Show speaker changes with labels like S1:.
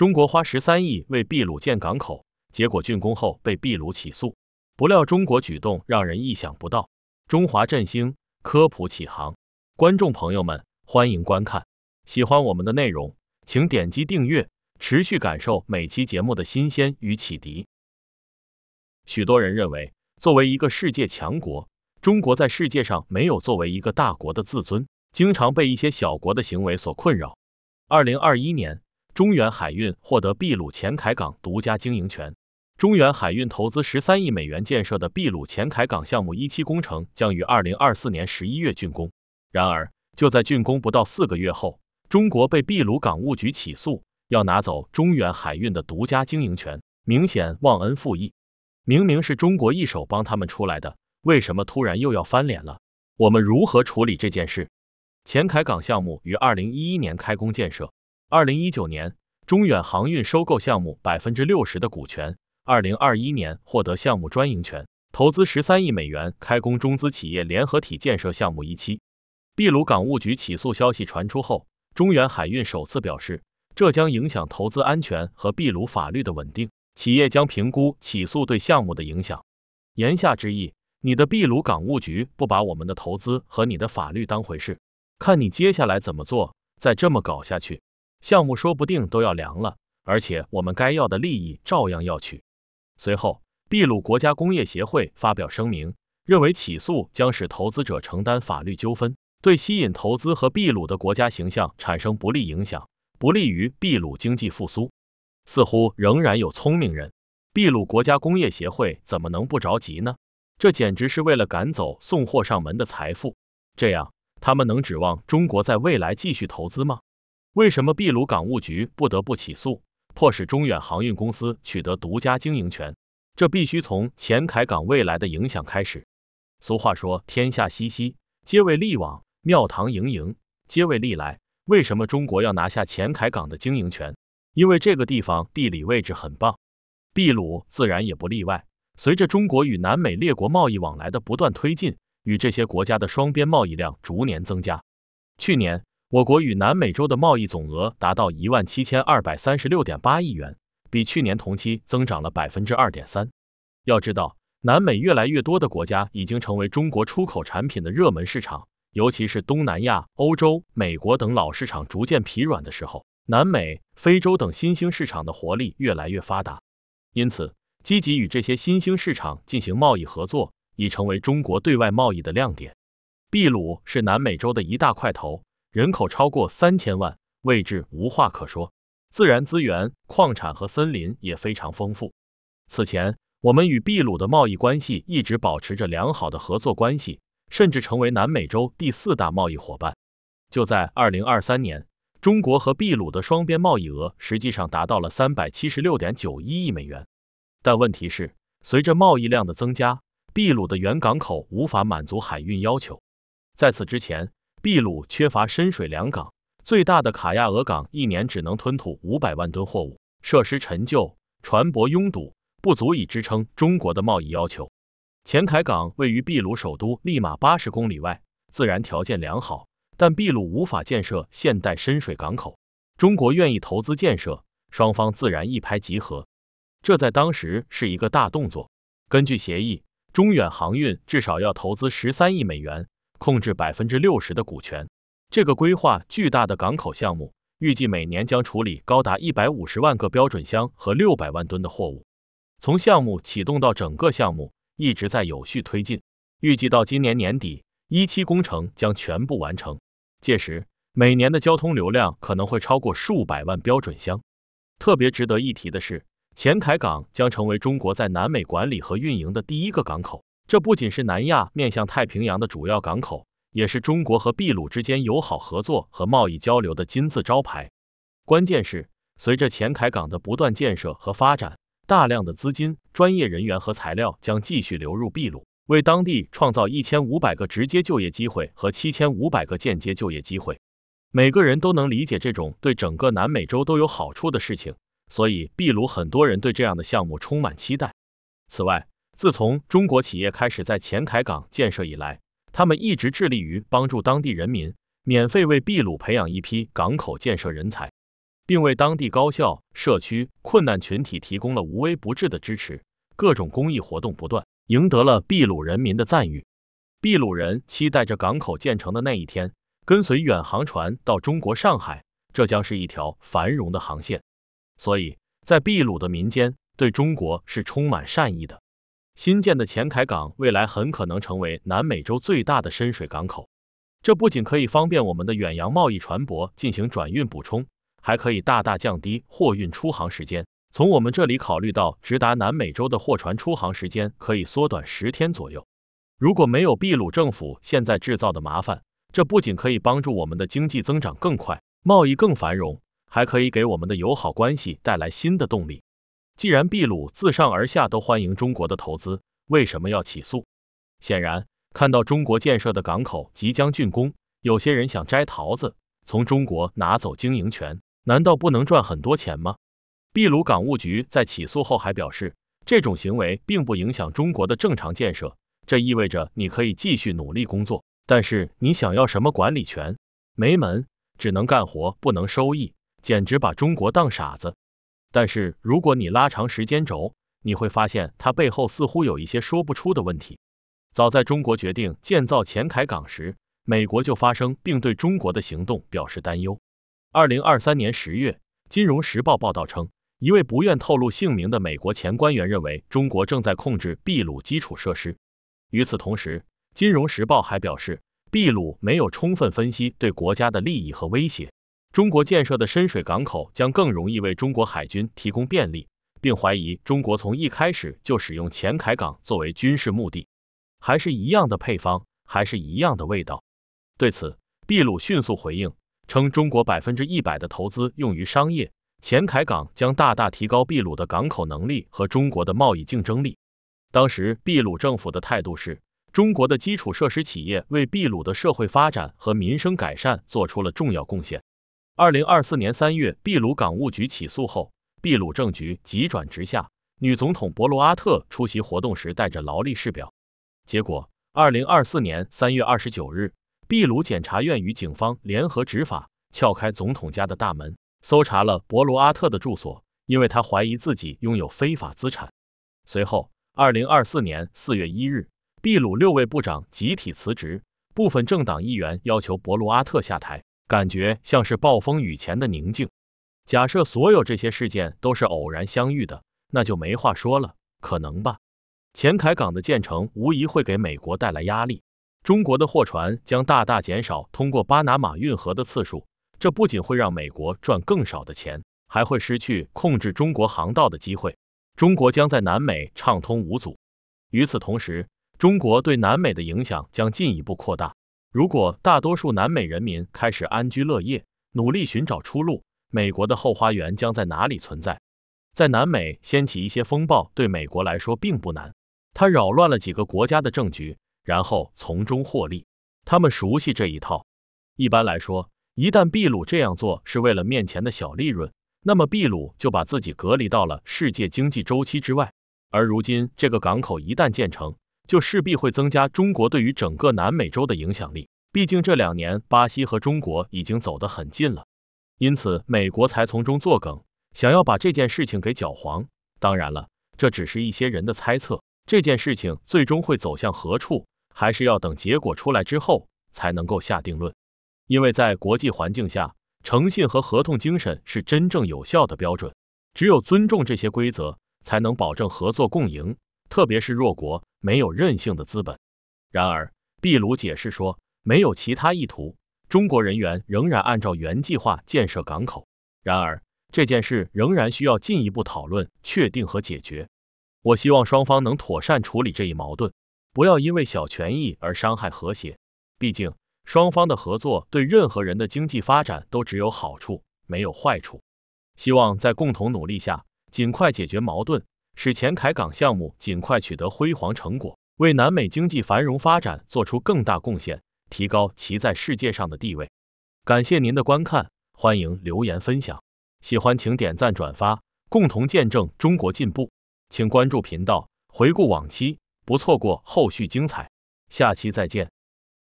S1: 中国花十三亿为秘鲁建港口，结果竣工后被秘鲁起诉。不料中国举动让人意想不到。中华振兴科普启航，观众朋友们欢迎观看。喜欢我们的内容，请点击订阅，持续感受每期节目的新鲜与启迪。许多人认为，作为一个世界强国，中国在世界上没有作为一个大国的自尊，经常被一些小国的行为所困扰。二零二一年。中远海运获得秘鲁前凯港独家经营权。中远海运投资十三亿美元建设的秘鲁前凯港项目一期工程将于二零二四年十一月竣工。然而，就在竣工不到四个月后，中国被秘鲁港务局起诉，要拿走中远海运的独家经营权，明显忘恩负义。明明是中国一手帮他们出来的，为什么突然又要翻脸了？我们如何处理这件事？前凯港项目于二零一一年开工建设。二零一九年，中远航运收购项目百分之六十的股权；二零二一年获得项目专营权，投资十三亿美元开工中资企业联合体建设项目一期。秘鲁港务局起诉消息传出后，中远海运首次表示，这将影响投资安全和秘鲁法律的稳定，企业将评估起诉对项目的影响。言下之意，你的秘鲁港务局不把我们的投资和你的法律当回事，看你接下来怎么做，再这么搞下去。项目说不定都要凉了，而且我们该要的利益照样要取。随后，秘鲁国家工业协会发表声明，认为起诉将使投资者承担法律纠纷，对吸引投资和秘鲁的国家形象产生不利影响，不利于秘鲁经济复苏。似乎仍然有聪明人，秘鲁国家工业协会怎么能不着急呢？这简直是为了赶走送货上门的财富，这样他们能指望中国在未来继续投资吗？为什么秘鲁港务局不得不起诉，迫使中远航运公司取得独家经营权？这必须从前海港未来的影响开始。俗话说：“天下熙熙，皆为利往；庙堂盈盈，皆为利来。”为什么中国要拿下前海港的经营权？因为这个地方地理位置很棒，秘鲁自然也不例外。随着中国与南美列国贸易往来的不断推进，与这些国家的双边贸易量逐年增加。去年。我国与南美洲的贸易总额达到一万七千二百三十六点八亿元，比去年同期增长了百分之二点三。要知道，南美越来越多的国家已经成为中国出口产品的热门市场，尤其是东南亚、欧洲、美国等老市场逐渐疲软的时候，南美、非洲等新兴市场的活力越来越发达。因此，积极与这些新兴市场进行贸易合作，已成为中国对外贸易的亮点。秘鲁是南美洲的一大块头。人口超过三千万，位置无话可说，自然资源、矿产和森林也非常丰富。此前，我们与秘鲁的贸易关系一直保持着良好的合作关系，甚至成为南美洲第四大贸易伙伴。就在二零二三年，中国和秘鲁的双边贸易额实际上达到了三百七十六点九一亿美元。但问题是，随着贸易量的增加，秘鲁的原港口无法满足海运要求。在此之前，秘鲁缺乏深水良港，最大的卡亚俄港一年只能吞吐五百万吨货物，设施陈旧，船舶拥堵，不足以支撑中国的贸易要求。前凯港位于秘鲁首都利马八十公里外，自然条件良好，但秘鲁无法建设现代深水港口。中国愿意投资建设，双方自然一拍即合。这在当时是一个大动作。根据协议，中远航运至少要投资十三亿美元。控制百分之六十的股权。这个规划巨大的港口项目，预计每年将处理高达一百五十万个标准箱和六百万吨的货物。从项目启动到整个项目一直在有序推进，预计到今年年底，一期工程将全部完成。届时，每年的交通流量可能会超过数百万标准箱。特别值得一提的是，前海港将成为中国在南美管理和运营的第一个港口。这不仅是南亚面向太平洋的主要港口，也是中国和秘鲁之间友好合作和贸易交流的金字招牌。关键是，随着前海港的不断建设和发展，大量的资金、专业人员和材料将继续流入秘鲁，为当地创造一千五百个直接就业机会和七千五百个间接就业机会。每个人都能理解这种对整个南美洲都有好处的事情，所以秘鲁很多人对这样的项目充满期待。此外，自从中国企业开始在前海港建设以来，他们一直致力于帮助当地人民，免费为秘鲁培养一批港口建设人才，并为当地高校、社区困难群体提供了无微不至的支持，各种公益活动不断，赢得了秘鲁人民的赞誉。秘鲁人期待着港口建成的那一天，跟随远航船到中国上海，这将是一条繁荣的航线。所以，在秘鲁的民间对中国是充满善意的。新建的前凯港未来很可能成为南美洲最大的深水港口，这不仅可以方便我们的远洋贸易船舶进行转运补充，还可以大大降低货运出航时间。从我们这里考虑到，直达南美洲的货船出航时间可以缩短十天左右。如果没有秘鲁政府现在制造的麻烦，这不仅可以帮助我们的经济增长更快，贸易更繁荣，还可以给我们的友好关系带来新的动力。既然秘鲁自上而下都欢迎中国的投资，为什么要起诉？显然，看到中国建设的港口即将竣工，有些人想摘桃子，从中国拿走经营权，难道不能赚很多钱吗？秘鲁港务局在起诉后还表示，这种行为并不影响中国的正常建设，这意味着你可以继续努力工作，但是你想要什么管理权？没门，只能干活不能收益，简直把中国当傻子。但是，如果你拉长时间轴，你会发现它背后似乎有一些说不出的问题。早在中国决定建造前海港时，美国就发声，并对中国的行动表示担忧。二零二三年十月，金融时报报道称，一位不愿透露姓名的美国前官员认为，中国正在控制秘鲁基础设施。与此同时，金融时报还表示，秘鲁没有充分分析对国家的利益和威胁。中国建设的深水港口将更容易为中国海军提供便利，并怀疑中国从一开始就使用前海港作为军事目的。还是一样的配方，还是一样的味道。对此，秘鲁迅速回应称，中国百分之一百的投资用于商业，前海港将大大提高秘鲁的港口能力和中国的贸易竞争力。当时，秘鲁政府的态度是，中国的基础设施企业为秘鲁的社会发展和民生改善做出了重要贡献。二零二四年三月，秘鲁港务局起诉后，秘鲁政局急转直下。女总统博罗阿特出席活动时戴着劳力士表，结果二零二四年三月二十九日，秘鲁检察院与警方联合执法，撬开总统家的大门，搜查了博罗阿特的住所，因为他怀疑自己拥有非法资产。随后，二零二四年四月一日，秘鲁六位部长集体辞职，部分政党议员要求博罗阿特下台。感觉像是暴风雨前的宁静。假设所有这些事件都是偶然相遇的，那就没话说了。可能吧。前凯港的建成无疑会给美国带来压力，中国的货船将大大减少通过巴拿马运河的次数。这不仅会让美国赚更少的钱，还会失去控制中国航道的机会。中国将在南美畅通无阻。与此同时，中国对南美的影响将进一步扩大。如果大多数南美人民开始安居乐业，努力寻找出路，美国的后花园将在哪里存在？在南美掀起一些风暴对美国来说并不难，他扰乱了几个国家的政局，然后从中获利。他们熟悉这一套。一般来说，一旦秘鲁这样做是为了面前的小利润，那么秘鲁就把自己隔离到了世界经济周期之外。而如今，这个港口一旦建成，就势必会增加中国对于整个南美洲的影响力，毕竟这两年巴西和中国已经走得很近了，因此美国才从中作梗，想要把这件事情给搅黄。当然了，这只是一些人的猜测，这件事情最终会走向何处，还是要等结果出来之后才能够下定论。因为在国际环境下，诚信和合同精神是真正有效的标准，只有尊重这些规则，才能保证合作共赢。特别是弱国没有任性的资本。然而，秘鲁解释说，没有其他意图，中国人员仍然按照原计划建设港口。然而，这件事仍然需要进一步讨论、确定和解决。我希望双方能妥善处理这一矛盾，不要因为小权益而伤害和谐。毕竟，双方的合作对任何人的经济发展都只有好处，没有坏处。希望在共同努力下，尽快解决矛盾。使前凯港项目尽快取得辉煌成果，为南美经济繁荣发展做出更大贡献，提高其在世界上的地位。感谢您的观看，欢迎留言分享，喜欢请点赞转发，共同见证中国进步。请关注频道，回顾往期，不错过后续精彩。下期再见。